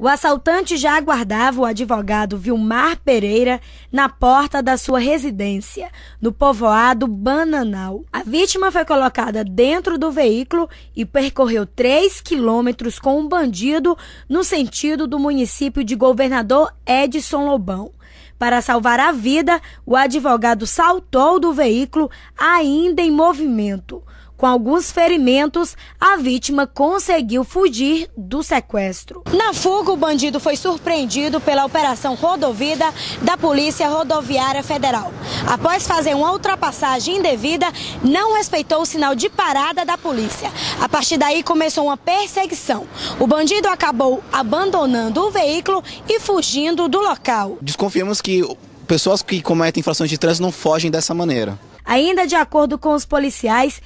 O assaltante já aguardava o advogado Vilmar Pereira na porta da sua residência, no povoado Bananal. A vítima foi colocada dentro do veículo e percorreu 3 quilômetros com o um bandido no sentido do município de Governador Edson Lobão. Para salvar a vida, o advogado saltou do veículo ainda em movimento. Com alguns ferimentos, a vítima conseguiu fugir do sequestro. Na fuga, o bandido foi surpreendido pela Operação Rodovida da Polícia Rodoviária Federal. Após fazer uma ultrapassagem indevida, não respeitou o sinal de parada da polícia. A partir daí começou uma perseguição. O bandido acabou abandonando o veículo e fugindo do local. Desconfiamos que pessoas que cometem infrações de trânsito não fogem dessa maneira. Ainda de acordo com os policiais,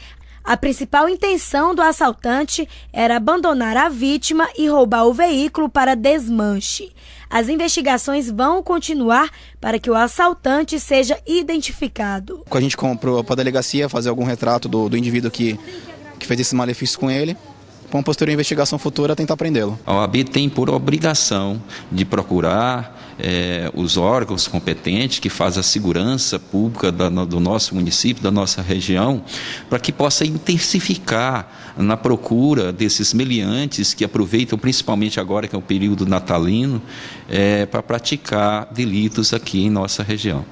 a principal intenção do assaltante era abandonar a vítima e roubar o veículo para desmanche. As investigações vão continuar para que o assaltante seja identificado. A gente comprou para a delegacia fazer algum retrato do, do indivíduo que, que fez esse malefício com ele para uma posterior investigação futura tentar prendê-lo. A OAB tem por obrigação de procurar é, os órgãos competentes que fazem a segurança pública da, do nosso município, da nossa região, para que possa intensificar na procura desses meliantes que aproveitam, principalmente agora que é o período natalino, é, eh, para praticar delitos aqui em nossa região.